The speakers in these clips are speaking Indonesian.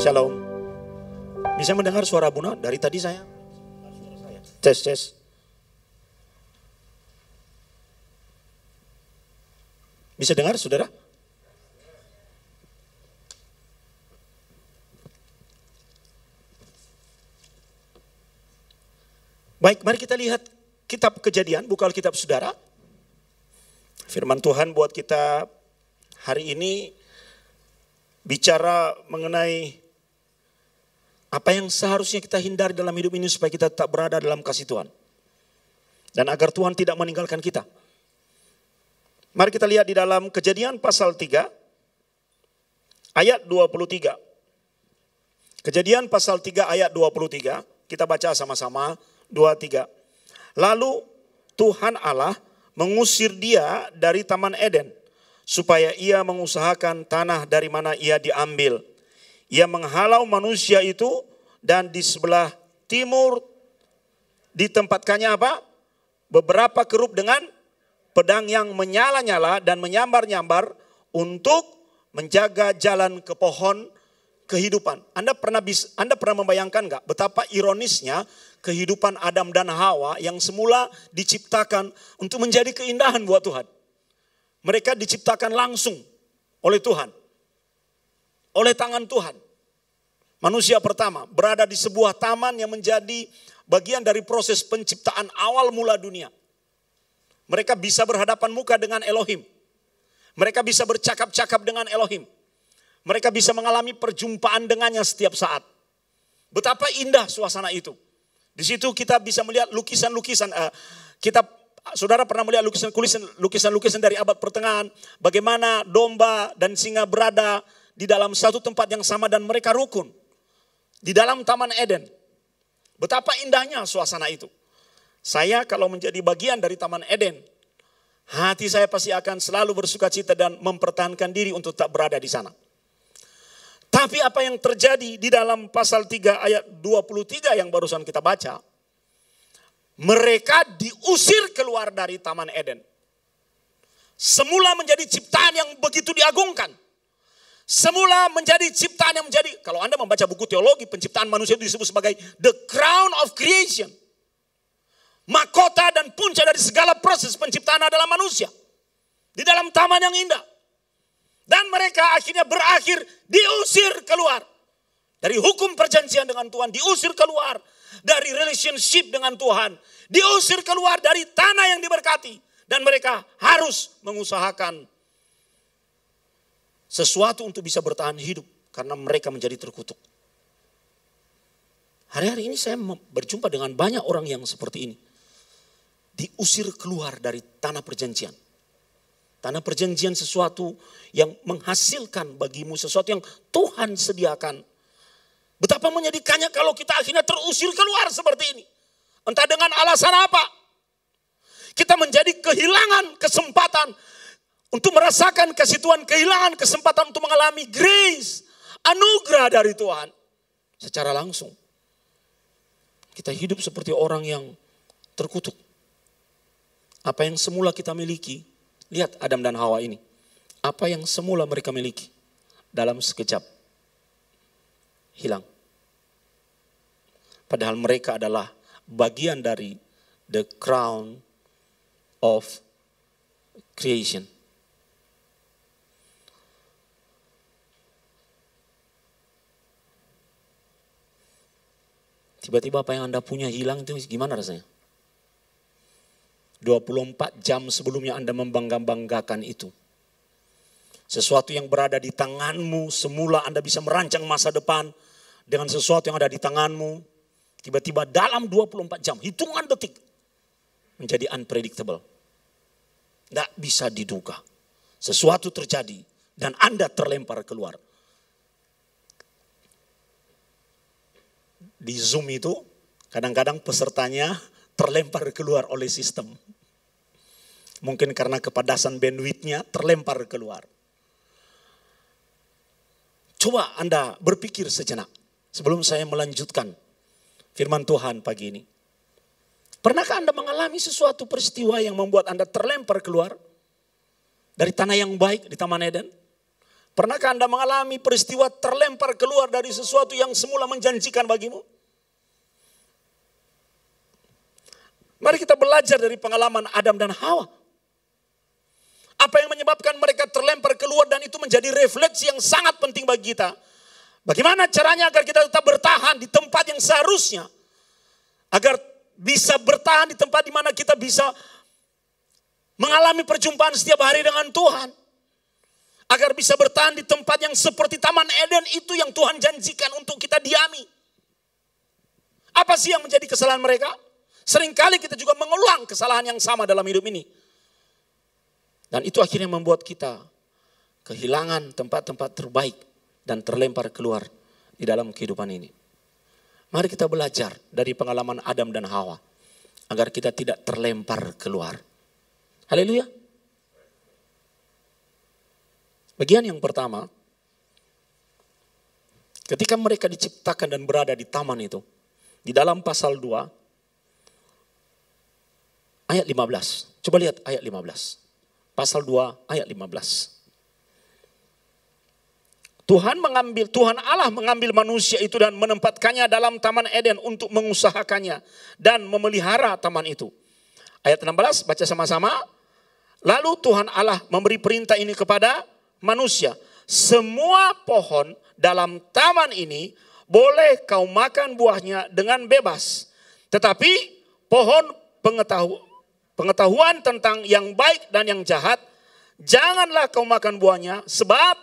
Shalom. Bisa mendengar suara Buna dari tadi saya? Tes, tes. Bisa dengar saudara? Baik, mari kita lihat kitab kejadian, buka kitab saudara. Firman Tuhan buat kita hari ini bicara mengenai apa yang seharusnya kita hindari dalam hidup ini supaya kita tetap berada dalam kasih Tuhan. Dan agar Tuhan tidak meninggalkan kita. Mari kita lihat di dalam kejadian pasal 3 ayat 23. Kejadian pasal 3 ayat 23, kita baca sama-sama 23. Lalu Tuhan Allah mengusir dia dari taman Eden supaya ia mengusahakan tanah dari mana ia diambil. Ia menghalau manusia itu dan di sebelah timur ditempatkannya apa? Beberapa kerup dengan pedang yang menyala-nyala dan menyambar-nyambar untuk menjaga jalan ke pohon kehidupan. Anda pernah bis, Anda pernah membayangkan nggak betapa ironisnya kehidupan Adam dan Hawa yang semula diciptakan untuk menjadi keindahan buat Tuhan. Mereka diciptakan langsung oleh Tuhan oleh tangan Tuhan. Manusia pertama berada di sebuah taman yang menjadi bagian dari proses penciptaan awal mula dunia. Mereka bisa berhadapan muka dengan Elohim. Mereka bisa bercakap-cakap dengan Elohim. Mereka bisa mengalami perjumpaan dengannya setiap saat. Betapa indah suasana itu. Di situ kita bisa melihat lukisan-lukisan. Eh, kita saudara pernah melihat lukisan-lukisan dari abad pertengahan. Bagaimana domba dan singa berada di dalam satu tempat yang sama dan mereka rukun. Di dalam Taman Eden. Betapa indahnya suasana itu. Saya kalau menjadi bagian dari Taman Eden, hati saya pasti akan selalu bersuka cita dan mempertahankan diri untuk tak berada di sana. Tapi apa yang terjadi di dalam pasal 3 ayat 23 yang barusan kita baca, mereka diusir keluar dari Taman Eden. Semula menjadi ciptaan yang begitu diagungkan. Semula menjadi ciptaan yang menjadi, kalau Anda membaca buku teologi, penciptaan manusia itu disebut sebagai the crown of creation. makota dan puncak dari segala proses penciptaan adalah manusia. Di dalam taman yang indah. Dan mereka akhirnya berakhir diusir keluar. Dari hukum perjanjian dengan Tuhan, diusir keluar. Dari relationship dengan Tuhan, diusir keluar dari tanah yang diberkati. Dan mereka harus mengusahakan sesuatu untuk bisa bertahan hidup karena mereka menjadi terkutuk. Hari-hari ini saya berjumpa dengan banyak orang yang seperti ini. Diusir keluar dari tanah perjanjian. Tanah perjanjian sesuatu yang menghasilkan bagimu sesuatu yang Tuhan sediakan. Betapa menyedihkannya kalau kita akhirnya terusir keluar seperti ini. Entah dengan alasan apa. Kita menjadi kehilangan kesempatan untuk merasakan kasih Tuhan, kehilangan kesempatan untuk mengalami grace, anugerah dari Tuhan secara langsung. Kita hidup seperti orang yang terkutuk. Apa yang semula kita miliki, lihat Adam dan Hawa ini. Apa yang semula mereka miliki dalam sekejap hilang. Padahal mereka adalah bagian dari the crown of creation. Tiba-tiba apa yang Anda punya hilang itu gimana rasanya? 24 jam sebelumnya Anda membangga-banggakan itu. Sesuatu yang berada di tanganmu, semula Anda bisa merancang masa depan dengan sesuatu yang ada di tanganmu. Tiba-tiba dalam 24 jam, hitungan detik, menjadi unpredictable. Tidak bisa diduga. Sesuatu terjadi dan Anda terlempar keluar. di Zoom itu kadang-kadang pesertanya terlempar keluar oleh sistem. Mungkin karena kepadasan bandwidthnya terlempar keluar. Coba Anda berpikir sejenak sebelum saya melanjutkan firman Tuhan pagi ini. Pernahkah Anda mengalami sesuatu peristiwa yang membuat Anda terlempar keluar dari tanah yang baik di Taman Eden? Pernahkah Anda mengalami peristiwa terlempar keluar dari sesuatu yang semula menjanjikan bagimu? Mari kita belajar dari pengalaman Adam dan Hawa. Apa yang menyebabkan mereka terlempar keluar dan itu menjadi refleksi yang sangat penting bagi kita. Bagaimana caranya agar kita tetap bertahan di tempat yang seharusnya? Agar bisa bertahan di tempat di mana kita bisa mengalami perjumpaan setiap hari dengan Tuhan agar bisa bertahan di tempat yang seperti Taman Eden itu yang Tuhan janjikan untuk kita diami. Apa sih yang menjadi kesalahan mereka? Seringkali kita juga mengulang kesalahan yang sama dalam hidup ini. Dan itu akhirnya membuat kita kehilangan tempat-tempat terbaik dan terlempar keluar di dalam kehidupan ini. Mari kita belajar dari pengalaman Adam dan Hawa agar kita tidak terlempar keluar. Haleluya. Bagian yang pertama, ketika mereka diciptakan dan berada di taman itu, di dalam pasal 2, ayat 15. Coba lihat ayat 15. Pasal 2, ayat 15. Tuhan mengambil, Tuhan Allah mengambil manusia itu dan menempatkannya dalam Taman Eden untuk mengusahakannya dan memelihara taman itu. Ayat 16, baca sama-sama. Lalu Tuhan Allah memberi perintah ini kepada manusia, semua pohon dalam taman ini boleh kau makan buahnya dengan bebas. Tetapi pohon pengetahu, pengetahuan tentang yang baik dan yang jahat, janganlah kau makan buahnya sebab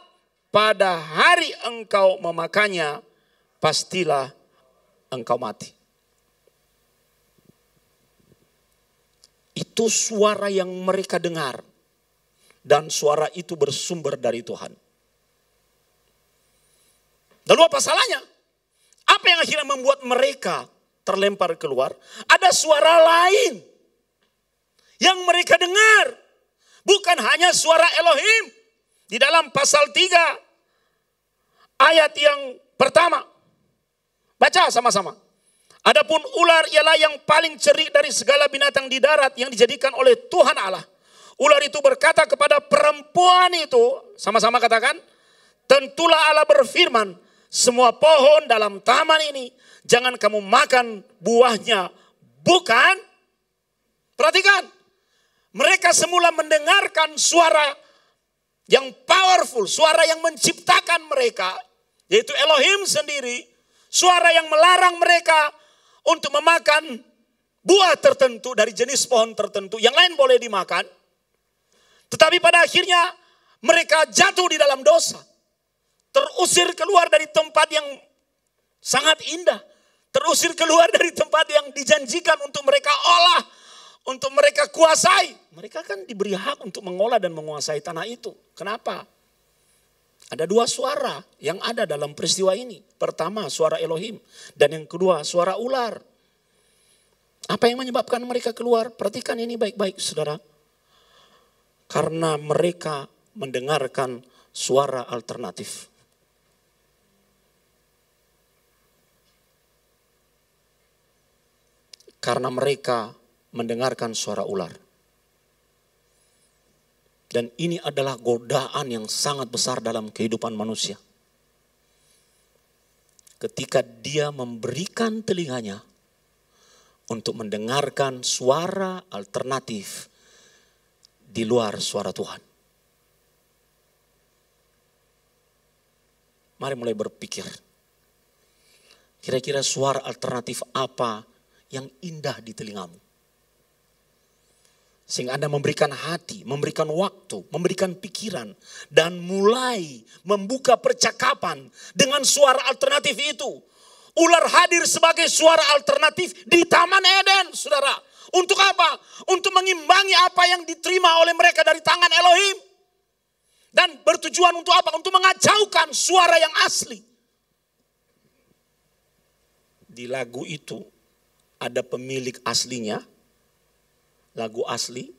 pada hari engkau memakannya, pastilah engkau mati. Itu suara yang mereka dengar dan suara itu bersumber dari Tuhan. Lalu apa salahnya? Apa yang akhirnya membuat mereka terlempar keluar? Ada suara lain yang mereka dengar. Bukan hanya suara Elohim. Di dalam pasal 3 ayat yang pertama. Baca sama-sama. Adapun ular ialah yang paling cerik dari segala binatang di darat yang dijadikan oleh Tuhan Allah Ular itu berkata kepada perempuan itu, sama-sama katakan, tentulah Allah berfirman, semua pohon dalam taman ini jangan kamu makan buahnya, bukan? Perhatikan, mereka semula mendengarkan suara yang powerful, suara yang menciptakan mereka, yaitu Elohim sendiri, suara yang melarang mereka untuk memakan buah tertentu dari jenis pohon tertentu, yang lain boleh dimakan. Tetapi pada akhirnya mereka jatuh di dalam dosa. Terusir keluar dari tempat yang sangat indah. Terusir keluar dari tempat yang dijanjikan untuk mereka olah. Untuk mereka kuasai. Mereka kan diberi hak untuk mengolah dan menguasai tanah itu. Kenapa? Ada dua suara yang ada dalam peristiwa ini. Pertama suara Elohim. Dan yang kedua suara ular. Apa yang menyebabkan mereka keluar? Perhatikan ini baik-baik saudara karena mereka mendengarkan suara alternatif. Karena mereka mendengarkan suara ular. Dan ini adalah godaan yang sangat besar dalam kehidupan manusia. Ketika dia memberikan telinganya untuk mendengarkan suara alternatif di luar suara Tuhan. Mari mulai berpikir. Kira-kira suara alternatif apa yang indah di telingamu? Sehingga Anda memberikan hati, memberikan waktu, memberikan pikiran. Dan mulai membuka percakapan dengan suara alternatif itu. Ular hadir sebagai suara alternatif di Taman Eden, saudara. Untuk apa? Untuk mengimbangi apa yang diterima oleh mereka dari tangan Elohim. Dan bertujuan untuk apa? Untuk mengacaukan suara yang asli. Di lagu itu ada pemilik aslinya, lagu asli,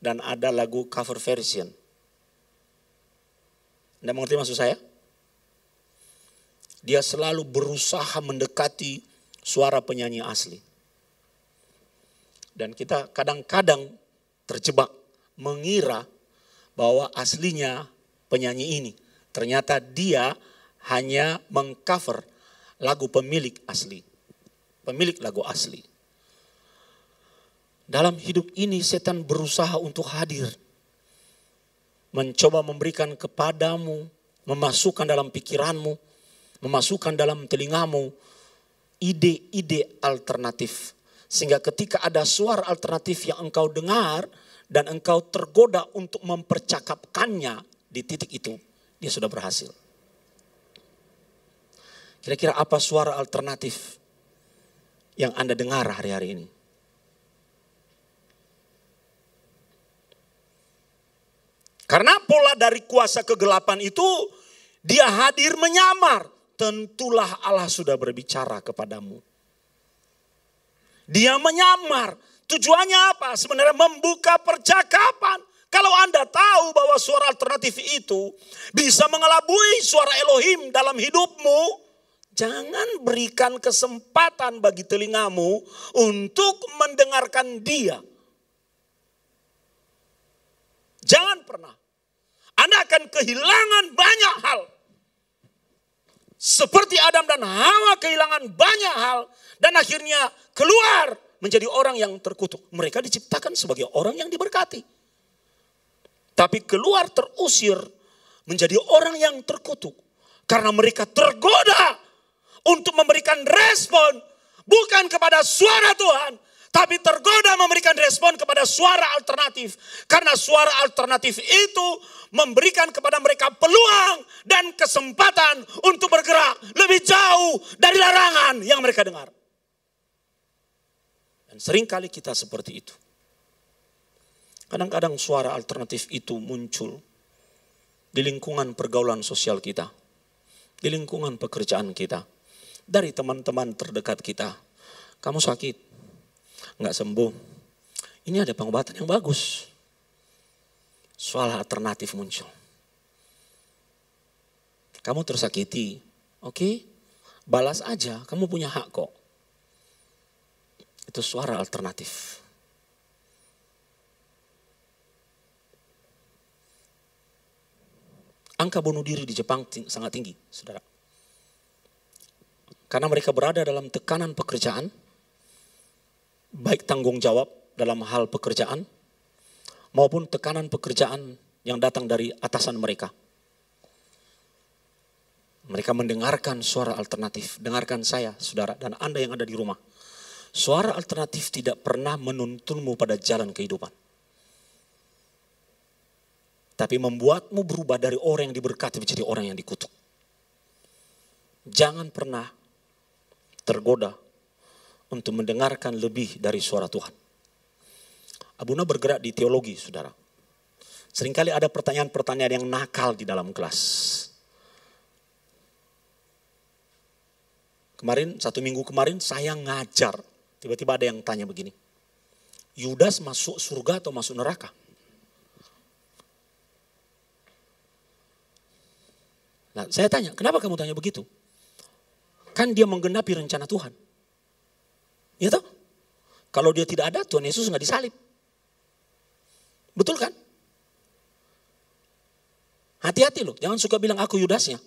dan ada lagu cover version. Anda mengerti maksud saya? Dia selalu berusaha mendekati suara penyanyi asli. Dan kita kadang-kadang terjebak mengira bahwa aslinya penyanyi ini. Ternyata dia hanya mengcover lagu pemilik asli. Pemilik lagu asli. Dalam hidup ini setan berusaha untuk hadir. Mencoba memberikan kepadamu, memasukkan dalam pikiranmu, memasukkan dalam telingamu ide-ide alternatif. Sehingga ketika ada suara alternatif yang engkau dengar dan engkau tergoda untuk mempercakapkannya di titik itu, dia sudah berhasil. Kira-kira apa suara alternatif yang Anda dengar hari-hari ini? Karena pola dari kuasa kegelapan itu dia hadir menyamar. Tentulah Allah sudah berbicara kepadamu. Dia menyamar. Tujuannya apa? Sebenarnya membuka percakapan. Kalau Anda tahu bahwa suara alternatif itu bisa mengelabui suara Elohim dalam hidupmu, jangan berikan kesempatan bagi telingamu untuk mendengarkan dia. Jangan pernah. Anda akan kehilangan banyak hal seperti Adam dan Hawa kehilangan banyak hal dan akhirnya keluar menjadi orang yang terkutuk. Mereka diciptakan sebagai orang yang diberkati. Tapi keluar terusir menjadi orang yang terkutuk karena mereka tergoda untuk memberikan respon bukan kepada suara Tuhan tapi tergoda memberikan respon kepada suara alternatif. Karena suara alternatif itu memberikan kepada mereka peluang dan kesempatan untuk bergerak lebih jauh dari larangan yang mereka dengar. Dan seringkali kita seperti itu. Kadang-kadang suara alternatif itu muncul di lingkungan pergaulan sosial kita, di lingkungan pekerjaan kita, dari teman-teman terdekat kita. Kamu sakit, nggak sembuh. Ini ada pengobatan yang bagus. Soal alternatif muncul. Kamu tersakiti, oke? Okay? Balas aja, kamu punya hak kok. Itu suara alternatif. Angka bunuh diri di Jepang ting sangat tinggi, saudara. Karena mereka berada dalam tekanan pekerjaan, baik tanggung jawab dalam hal pekerjaan maupun tekanan pekerjaan yang datang dari atasan mereka. Mereka mendengarkan suara alternatif. Dengarkan saya, saudara, dan Anda yang ada di rumah. Suara alternatif tidak pernah menuntunmu pada jalan kehidupan. Tapi membuatmu berubah dari orang yang diberkati menjadi orang yang dikutuk. Jangan pernah tergoda untuk mendengarkan lebih dari suara Tuhan. Abuna bergerak di teologi, saudara. Seringkali ada pertanyaan-pertanyaan yang nakal di dalam kelas. Kemarin, satu minggu kemarin saya ngajar. Tiba-tiba ada yang tanya begini. Yudas masuk surga atau masuk neraka? Nah, saya tanya, kenapa kamu tanya begitu? Kan dia menggenapi rencana Tuhan. Ya gitu. toh? Kalau dia tidak ada, Tuhan Yesus nggak disalib. Betul kan? Hati-hati loh, jangan suka bilang aku Yudasnya.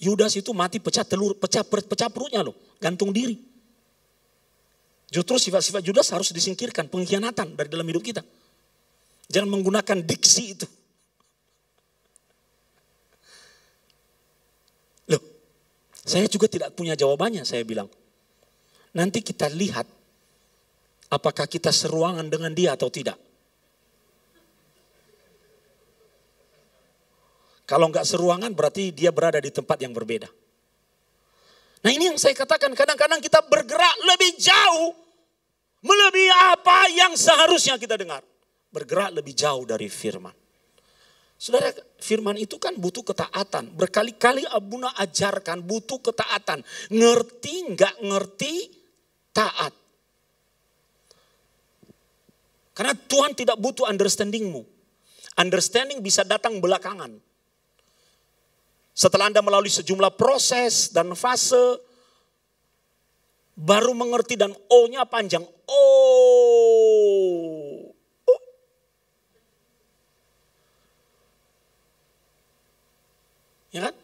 Yudas itu mati pecah telur, pecah pecah perutnya loh, gantung diri. Justru sifat-sifat Yudas harus disingkirkan, pengkhianatan dari dalam hidup kita. Jangan menggunakan diksi itu. Loh, saya juga tidak punya jawabannya, saya bilang. Nanti kita lihat apakah kita seruangan dengan dia atau tidak. Kalau nggak seruangan berarti dia berada di tempat yang berbeda. Nah ini yang saya katakan kadang-kadang kita bergerak lebih jauh. Melebihi apa yang seharusnya kita dengar. Bergerak lebih jauh dari firman. Saudara, firman itu kan butuh ketaatan. Berkali-kali Abuna ajarkan butuh ketaatan. Ngerti nggak ngerti taat. Karena Tuhan tidak butuh understandingmu. Understanding bisa datang belakangan. Setelah Anda melalui sejumlah proses dan fase, baru mengerti dan O-nya panjang. Oh. oh. Ya kan?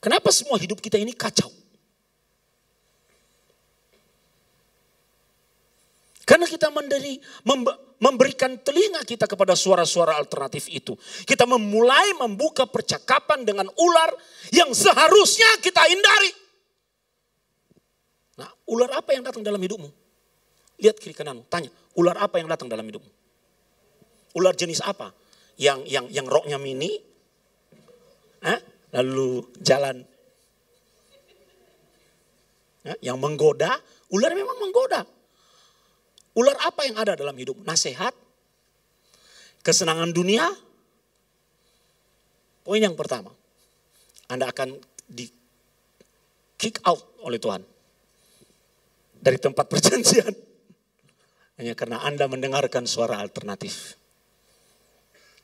Kenapa semua hidup kita ini kacau? Karena kita menderi, memberikan telinga kita kepada suara-suara alternatif itu. Kita memulai membuka percakapan dengan ular yang seharusnya kita hindari. Nah, ular apa yang datang dalam hidupmu? Lihat kiri kanan, tanya, ular apa yang datang dalam hidupmu? Ular jenis apa? Yang yang yang roknya mini? Hah? lalu jalan. Ya, yang menggoda, ular memang menggoda. Ular apa yang ada dalam hidup? Nasihat, kesenangan dunia. Poin yang pertama, Anda akan di kick out oleh Tuhan dari tempat perjanjian hanya karena Anda mendengarkan suara alternatif.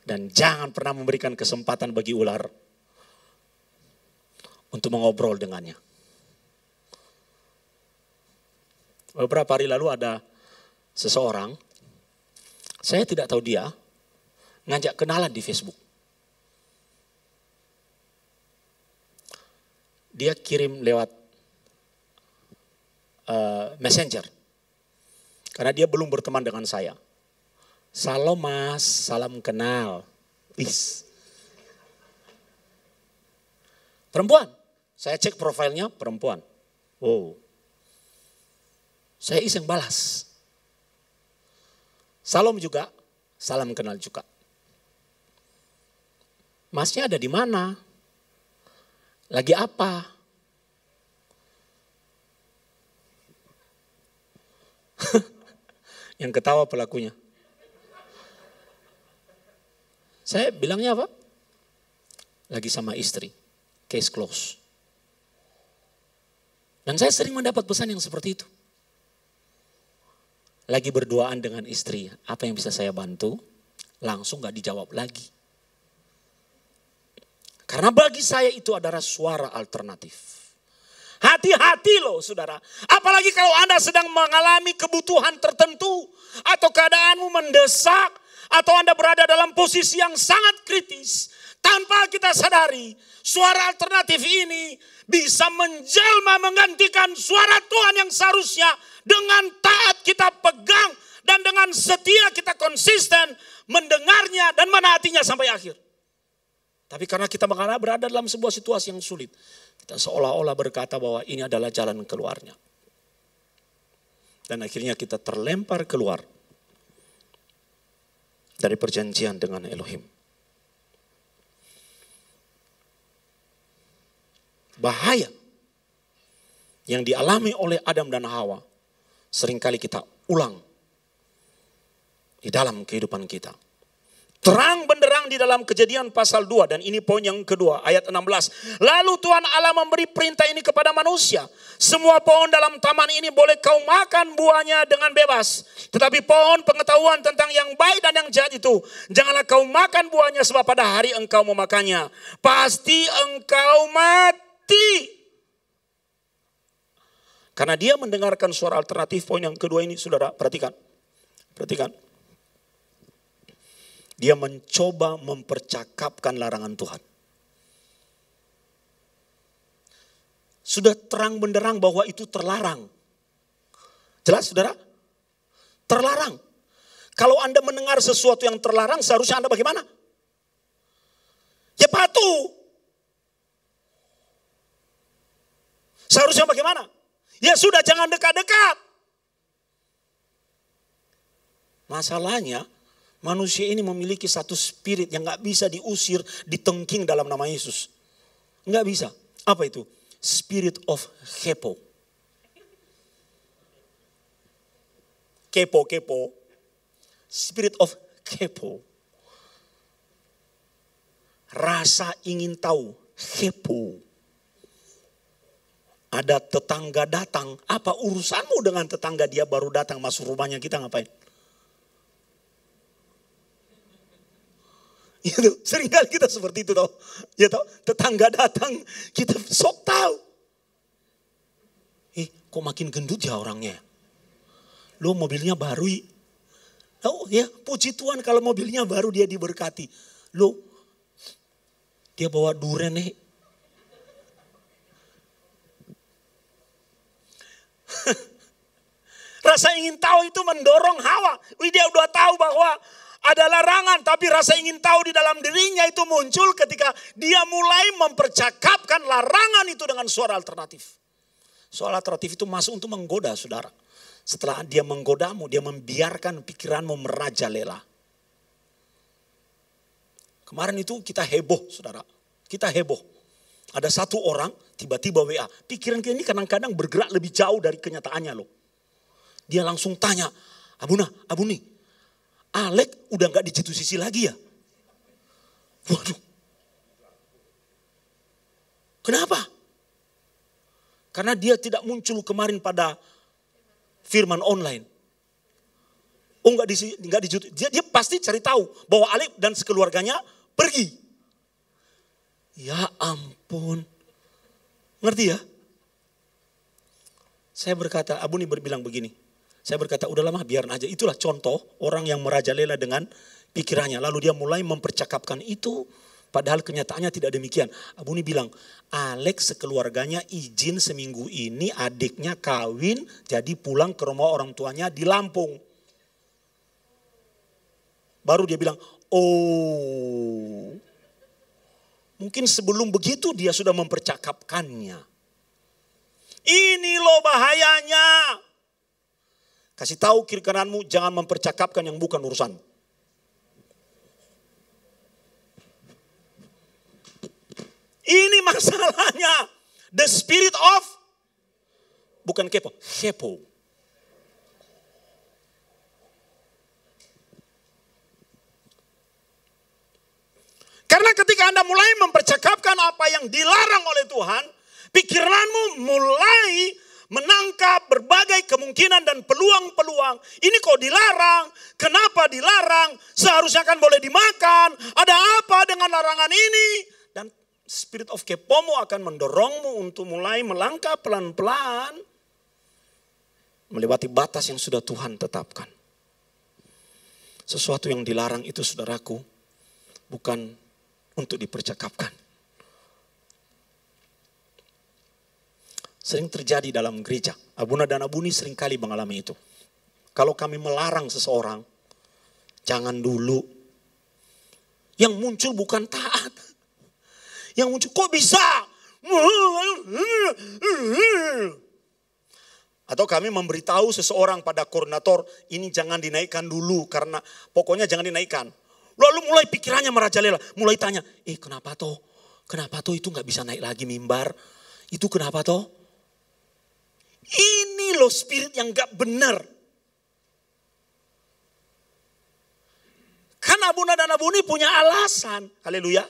Dan jangan pernah memberikan kesempatan bagi ular untuk mengobrol dengannya. Beberapa hari lalu ada seseorang, saya tidak tahu dia, ngajak kenalan di Facebook. Dia kirim lewat uh, messenger. Karena dia belum berteman dengan saya. Salam mas, salam kenal. Peace. Perempuan. Saya cek profilnya perempuan. Wow. Oh. Saya iseng balas. Salam juga, salam kenal juga. Masnya ada di mana? Lagi apa? Yang ketawa pelakunya. Saya bilangnya apa? Lagi sama istri. Case close. Dan saya sering mendapat pesan yang seperti itu. Lagi berduaan dengan istri, apa yang bisa saya bantu? Langsung gak dijawab lagi. Karena bagi saya itu adalah suara alternatif. Hati-hati loh saudara. Apalagi kalau Anda sedang mengalami kebutuhan tertentu. Atau keadaanmu mendesak. Atau Anda berada dalam posisi yang sangat kritis. Tanpa kita sadari, suara alternatif ini bisa menjelma menggantikan suara Tuhan yang seharusnya dengan taat kita pegang dan dengan setia kita konsisten mendengarnya dan menaatinya sampai akhir. Tapi karena kita mengalami berada dalam sebuah situasi yang sulit, kita seolah-olah berkata bahwa ini adalah jalan keluarnya. Dan akhirnya kita terlempar keluar dari perjanjian dengan Elohim. bahaya yang dialami oleh Adam dan Hawa seringkali kita ulang di dalam kehidupan kita. Terang benderang di dalam kejadian pasal 2 dan ini poin yang kedua ayat 16. Lalu Tuhan Allah memberi perintah ini kepada manusia. Semua pohon dalam taman ini boleh kau makan buahnya dengan bebas. Tetapi pohon pengetahuan tentang yang baik dan yang jahat itu. Janganlah kau makan buahnya sebab pada hari engkau memakannya. Pasti engkau mati mati. Karena dia mendengarkan suara alternatif poin yang kedua ini, saudara, perhatikan. Perhatikan. Dia mencoba mempercakapkan larangan Tuhan. Sudah terang benderang bahwa itu terlarang. Jelas saudara? Terlarang. Kalau Anda mendengar sesuatu yang terlarang seharusnya Anda bagaimana? Ya patuh. Seharusnya bagaimana? Ya sudah jangan dekat-dekat. Masalahnya manusia ini memiliki satu spirit yang gak bisa diusir, ditengking dalam nama Yesus. Gak bisa. Apa itu? Spirit of kepo. Kepo, kepo. Spirit of kepo. Rasa ingin tahu, kepo ada tetangga datang, apa urusanmu dengan tetangga dia baru datang masuk rumahnya kita ngapain? sering gitu. Seringkali kita seperti itu tau. Ya tau, tetangga datang, kita sok tahu. Eh, kok makin gendut ya orangnya? Lo mobilnya baru. tau ya, puji Tuhan kalau mobilnya baru dia diberkati. Lo dia bawa duren nih, eh. Rasa ingin tahu itu mendorong Hawa. Dia sudah tahu bahwa ada larangan, tapi rasa ingin tahu di dalam dirinya itu muncul ketika dia mulai mempercakapkan larangan itu dengan suara alternatif. Suara alternatif itu masuk untuk menggoda saudara. Setelah dia menggodamu, dia membiarkan pikiranmu merajalela. Kemarin itu kita heboh saudara, kita heboh. Ada satu orang tiba-tiba WA, pikiran kita ini kadang-kadang bergerak lebih jauh dari kenyataannya loh. Dia langsung tanya, Abuna, Abuni, Alek udah nggak di situ sisi lagi ya? Waduh. Kenapa? Karena dia tidak muncul kemarin pada firman online. Oh enggak di nggak di dia, dia pasti cari tahu bahwa Alek dan sekeluarganya pergi. Ya ampun. Ngerti ya? Saya berkata, Abu nih berbilang begini. Saya berkata, udah lama biarin aja. Itulah contoh orang yang merajalela dengan pikirannya. Lalu dia mulai mempercakapkan itu. Padahal kenyataannya tidak demikian. Abu ini bilang, Alex sekeluarganya izin seminggu ini adiknya kawin jadi pulang ke rumah orang tuanya di Lampung. Baru dia bilang, oh mungkin sebelum begitu dia sudah mempercakapkannya. Ini loh bahayanya. Kasih tahu kiri kananmu, jangan mempercakapkan yang bukan urusan. Ini masalahnya. The spirit of bukan kepo, kepo. Karena ketika Anda mulai mempercakapkan apa yang dilarang oleh Tuhan, pikiranmu mulai kemungkinan dan peluang-peluang. Ini kok dilarang? Kenapa dilarang? Seharusnya kan boleh dimakan. Ada apa dengan larangan ini? Dan spirit of kepomo akan mendorongmu untuk mulai melangkah pelan-pelan. Melewati batas yang sudah Tuhan tetapkan. Sesuatu yang dilarang itu saudaraku bukan untuk dipercakapkan. sering terjadi dalam gereja. Abuna dan Abuni seringkali mengalami itu. Kalau kami melarang seseorang, jangan dulu. Yang muncul bukan taat. Yang muncul, kok bisa? Atau kami memberitahu seseorang pada koordinator, ini jangan dinaikkan dulu karena pokoknya jangan dinaikkan. Lalu mulai pikirannya merajalela, mulai tanya, eh kenapa toh? Kenapa toh itu nggak bisa naik lagi mimbar? Itu kenapa toh? Ini loh spirit yang gak benar. Karena Abuna dan Abuni punya alasan. Haleluya.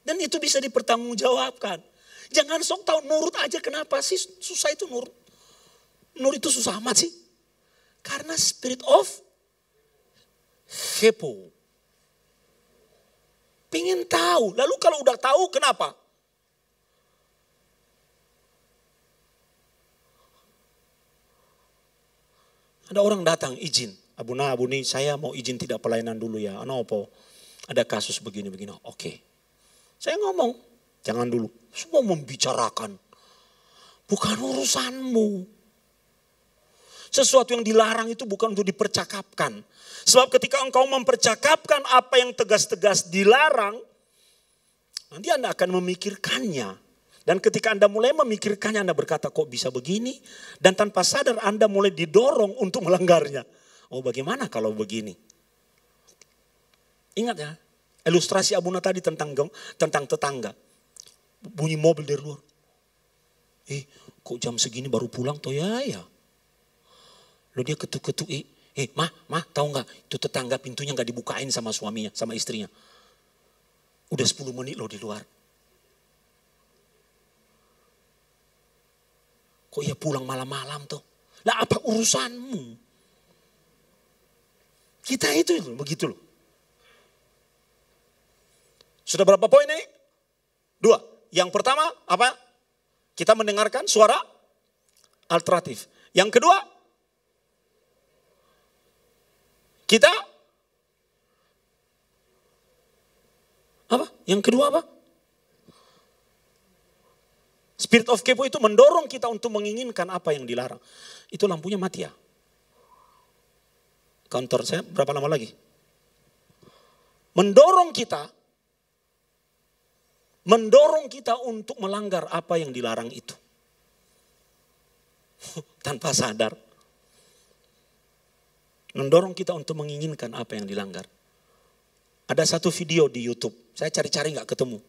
Dan itu bisa dipertanggungjawabkan. Jangan sok tahu nurut aja kenapa sih susah itu nurut. Nur itu susah amat sih. Karena spirit of kepo. Pengen tahu. Lalu kalau udah tahu kenapa? Ada orang datang izin, Abu nah, Abu Nih saya mau izin tidak pelayanan dulu ya, anopo. Ada kasus begini-begini, oke. Saya ngomong, jangan dulu. Semua membicarakan, bukan urusanmu. Sesuatu yang dilarang itu bukan untuk dipercakapkan. Sebab ketika engkau mempercakapkan apa yang tegas-tegas dilarang, nanti Anda akan memikirkannya dan ketika Anda mulai memikirkannya, Anda berkata kok bisa begini? Dan tanpa sadar Anda mulai didorong untuk melanggarnya. Oh bagaimana kalau begini? Ingat ya, ilustrasi Abuna tadi tentang tentang tetangga. Bunyi mobil dari luar. Eh, kok jam segini baru pulang toh ya ya? Lo dia ketuk-ketuk, eh, eh mah, mah tahu nggak? Itu tetangga pintunya nggak dibukain sama suaminya, sama istrinya. Udah 10 menit lo di luar. Kok ya pulang malam-malam tuh? Lah apa urusanmu? Kita itu loh, begitu loh. Sudah berapa poin ini? Dua. Yang pertama apa? Kita mendengarkan suara alternatif. Yang kedua, kita apa? Yang kedua apa? Spirit of kepo itu mendorong kita untuk menginginkan apa yang dilarang. Itu lampunya mati ya. Kantor saya berapa lama lagi? Mendorong kita mendorong kita untuk melanggar apa yang dilarang itu. Tanpa sadar. Mendorong kita untuk menginginkan apa yang dilanggar. Ada satu video di YouTube, saya cari-cari gak ketemu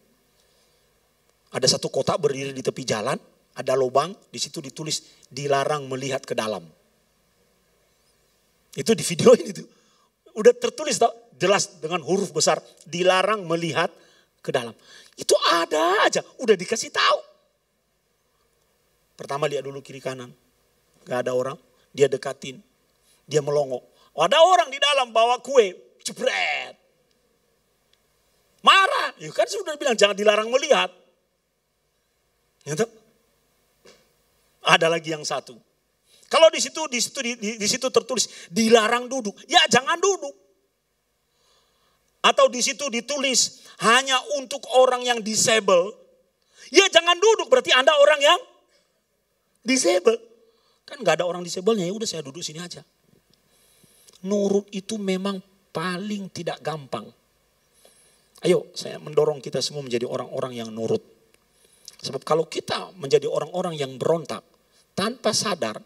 ada satu kotak berdiri di tepi jalan, ada lubang, di situ ditulis dilarang melihat ke dalam. Itu di video ini tuh. Udah tertulis tau, jelas dengan huruf besar, dilarang melihat ke dalam. Itu ada aja, udah dikasih tahu. Pertama lihat dulu kiri kanan, gak ada orang, dia dekatin, dia melongo. Oh, ada orang di dalam bawa kue, jebret. Marah, ya kan sudah bilang jangan dilarang melihat. Gitu? Ada lagi yang satu. Kalau di situ di situ di, di, situ tertulis dilarang duduk, ya jangan duduk. Atau di situ ditulis hanya untuk orang yang disable, ya jangan duduk berarti Anda orang yang disable. Kan nggak ada orang disablenya ya udah saya duduk sini aja. Nurut itu memang paling tidak gampang. Ayo saya mendorong kita semua menjadi orang-orang yang nurut. Sebab kalau kita menjadi orang-orang yang berontak tanpa sadar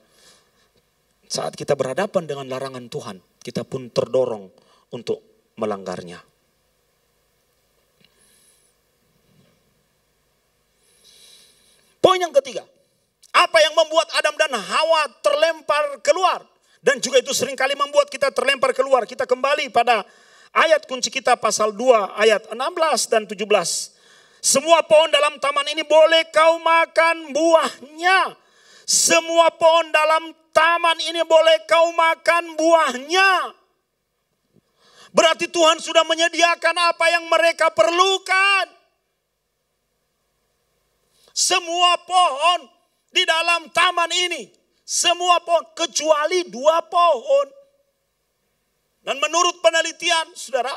saat kita berhadapan dengan larangan Tuhan, kita pun terdorong untuk melanggarnya. Poin yang ketiga, apa yang membuat Adam dan Hawa terlempar keluar? Dan juga itu seringkali membuat kita terlempar keluar. Kita kembali pada ayat kunci kita pasal 2 ayat 16 dan 17. Semua pohon dalam taman ini boleh kau makan buahnya. Semua pohon dalam taman ini boleh kau makan buahnya. Berarti Tuhan sudah menyediakan apa yang mereka perlukan. Semua pohon di dalam taman ini, semua pohon kecuali dua pohon. Dan menurut penelitian, saudara,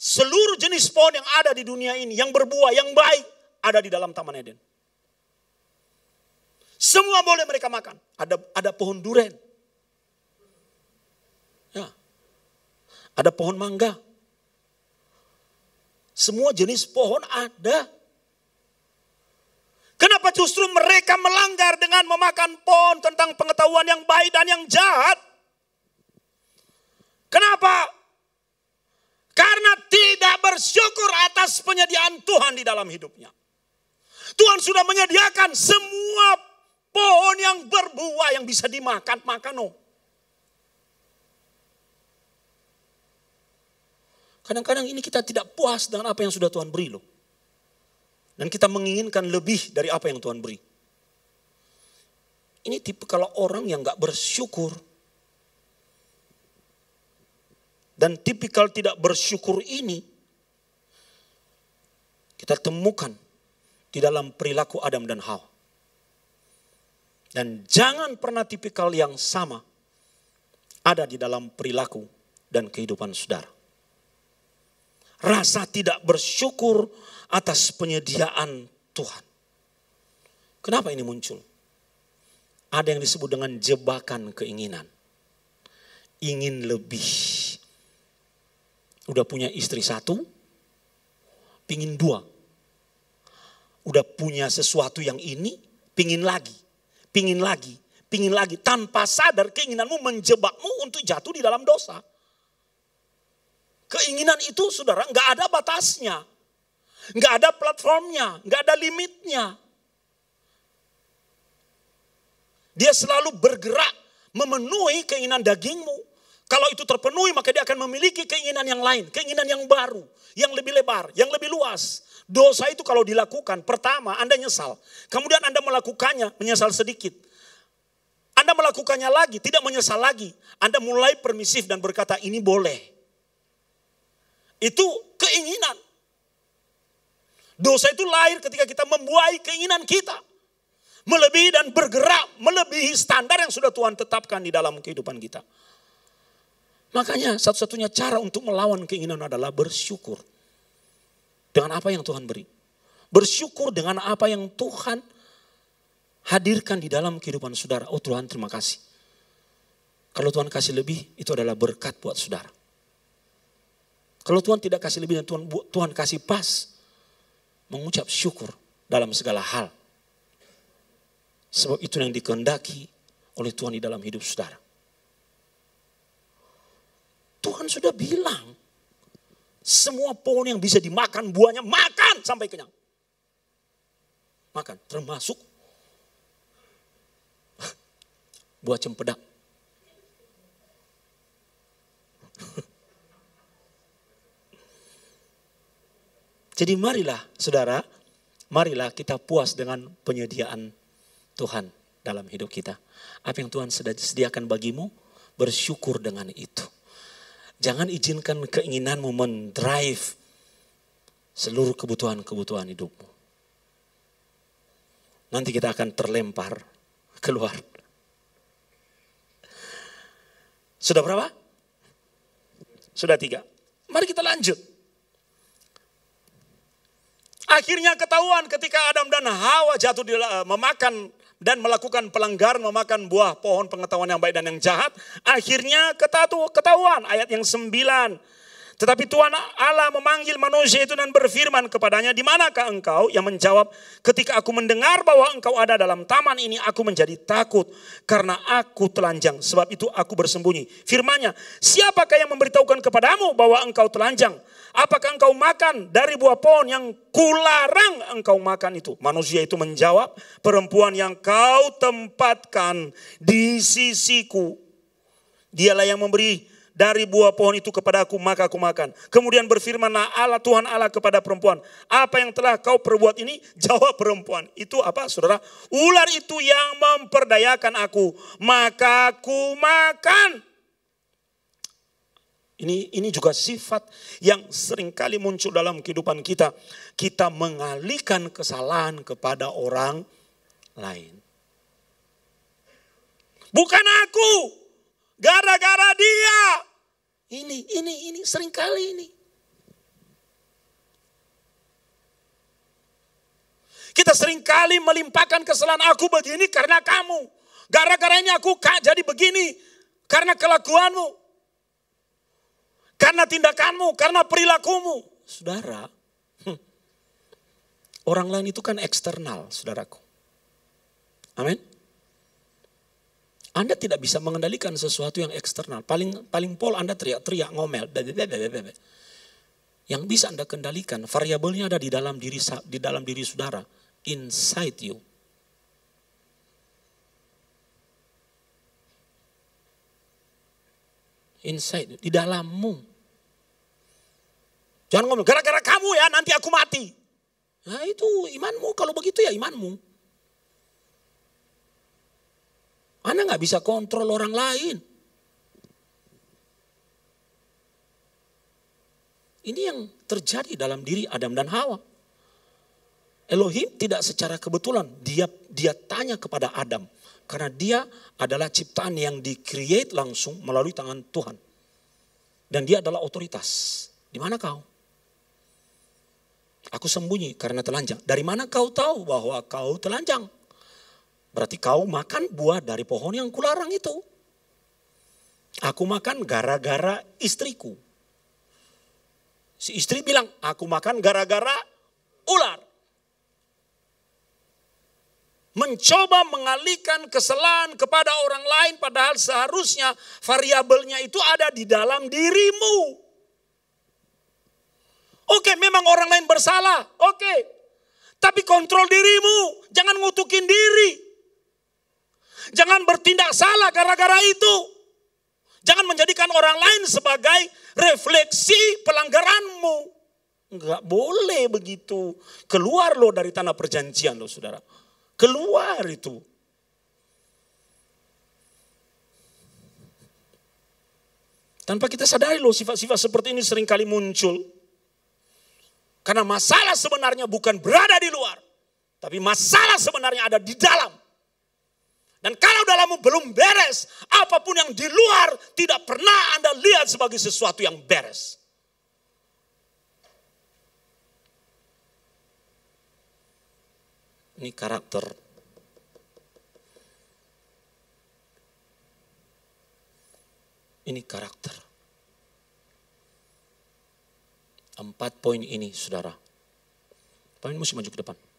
Seluruh jenis pohon yang ada di dunia ini, yang berbuah, yang baik, ada di dalam Taman Eden. Semua boleh mereka makan. Ada ada pohon duren. Ya. Ada pohon mangga. Semua jenis pohon ada. Kenapa justru mereka melanggar dengan memakan pohon tentang pengetahuan yang baik dan yang jahat? Kenapa karena tidak bersyukur atas penyediaan Tuhan di dalam hidupnya. Tuhan sudah menyediakan semua pohon yang berbuah yang bisa dimakan, makan oh. Kadang-kadang ini kita tidak puas dengan apa yang sudah Tuhan beri loh. Dan kita menginginkan lebih dari apa yang Tuhan beri. Ini tipe kalau orang yang gak bersyukur dan tipikal tidak bersyukur ini kita temukan di dalam perilaku Adam dan Hawa. Dan jangan pernah tipikal yang sama ada di dalam perilaku dan kehidupan saudara. Rasa tidak bersyukur atas penyediaan Tuhan. Kenapa ini muncul? Ada yang disebut dengan jebakan keinginan. Ingin lebih Udah punya istri satu, pingin dua. Udah punya sesuatu yang ini, pingin lagi, pingin lagi, pingin lagi. Tanpa sadar keinginanmu menjebakmu untuk jatuh di dalam dosa. Keinginan itu saudara nggak ada batasnya. Nggak ada platformnya, nggak ada limitnya. Dia selalu bergerak memenuhi keinginan dagingmu. Kalau itu terpenuhi maka dia akan memiliki keinginan yang lain, keinginan yang baru, yang lebih lebar, yang lebih luas. Dosa itu kalau dilakukan, pertama Anda nyesal. Kemudian Anda melakukannya, menyesal sedikit. Anda melakukannya lagi, tidak menyesal lagi. Anda mulai permisif dan berkata ini boleh. Itu keinginan. Dosa itu lahir ketika kita membuai keinginan kita. Melebihi dan bergerak, melebihi standar yang sudah Tuhan tetapkan di dalam kehidupan kita. Makanya satu-satunya cara untuk melawan keinginan adalah bersyukur. Dengan apa yang Tuhan beri. Bersyukur dengan apa yang Tuhan hadirkan di dalam kehidupan saudara. Oh Tuhan terima kasih. Kalau Tuhan kasih lebih itu adalah berkat buat saudara. Kalau Tuhan tidak kasih lebih dan Tuhan, Tuhan kasih pas. Mengucap syukur dalam segala hal. Sebab itu yang dikehendaki oleh Tuhan di dalam hidup saudara. Tuhan sudah bilang, semua pohon yang bisa dimakan buahnya, makan sampai kenyang. Makan, termasuk buah cempedak. Jadi marilah saudara, marilah kita puas dengan penyediaan Tuhan dalam hidup kita. Apa yang Tuhan sudah sediakan bagimu, bersyukur dengan itu. Jangan izinkan keinginanmu mendrive seluruh kebutuhan-kebutuhan hidupmu. Nanti kita akan terlempar keluar. Sudah berapa? Sudah tiga. Mari kita lanjut. Akhirnya ketahuan ketika Adam dan Hawa jatuh di, eh, memakan dan melakukan pelanggaran memakan buah pohon pengetahuan yang baik dan yang jahat, akhirnya ketahuan ayat yang sembilan. Tetapi Tuhan Allah memanggil manusia itu dan berfirman kepadanya, di manakah engkau? Yang menjawab, ketika aku mendengar bahwa engkau ada dalam taman ini, aku menjadi takut karena aku telanjang. Sebab itu aku bersembunyi. Firmannya, siapakah yang memberitahukan kepadamu bahwa engkau telanjang? Apakah engkau makan dari buah pohon yang kularang engkau makan itu? Manusia itu menjawab, perempuan yang kau tempatkan di sisiku. Dialah yang memberi dari buah pohon itu kepada Aku maka aku makan. Kemudian berfirmanlah Allah Tuhan Allah kepada perempuan, apa yang telah kau perbuat ini? Jawab perempuan. Itu apa saudara? Ular itu yang memperdayakan aku, maka aku makan. Ini ini juga sifat yang seringkali muncul dalam kehidupan kita. Kita mengalihkan kesalahan kepada orang lain. Bukan aku. Gara-gara dia. Ini, ini, ini. sering kali ini. Kita sering kali melimpahkan kesalahan aku begini karena kamu. Gara-gara ini aku jadi begini. Karena kelakuanmu. Karena tindakanmu, karena perilakumu. Saudara, hmm. orang lain itu kan eksternal, saudaraku. Amin. Anda tidak bisa mengendalikan sesuatu yang eksternal. Paling paling pol Anda teriak-teriak ngomel. Yang bisa Anda kendalikan variabelnya ada di dalam diri di dalam diri saudara, inside you. Inside, di dalammu. Jangan ngomong, gara-gara kamu ya nanti aku mati. Nah itu imanmu, kalau begitu ya imanmu. Anda nggak bisa kontrol orang lain. Ini yang terjadi dalam diri Adam dan Hawa. Elohim tidak secara kebetulan dia dia tanya kepada Adam karena dia adalah ciptaan yang dikreate langsung melalui tangan Tuhan. Dan dia adalah otoritas. Di mana kau? Aku sembunyi karena telanjang. Dari mana kau tahu bahwa kau telanjang? Berarti kau makan buah dari pohon yang kularang itu. Aku makan gara-gara istriku. Si istri bilang, aku makan gara-gara ular. Mencoba mengalihkan kesalahan kepada orang lain padahal seharusnya variabelnya itu ada di dalam dirimu. Oke, memang orang lain bersalah. Oke. Tapi kontrol dirimu, jangan ngutukin diri. Jangan bertindak salah gara-gara itu. Jangan menjadikan orang lain sebagai refleksi pelanggaranmu. Enggak boleh begitu. Keluar lo dari tanah perjanjian lo saudara. Keluar itu. Tanpa kita sadari loh sifat-sifat seperti ini seringkali muncul. Karena masalah sebenarnya bukan berada di luar. Tapi masalah sebenarnya ada di dalam. Dan kalau dalammu belum beres, apapun yang di luar tidak pernah Anda lihat sebagai sesuatu yang beres. Ini karakter. Ini karakter. Empat poin ini, saudara. Poin musim maju ke depan.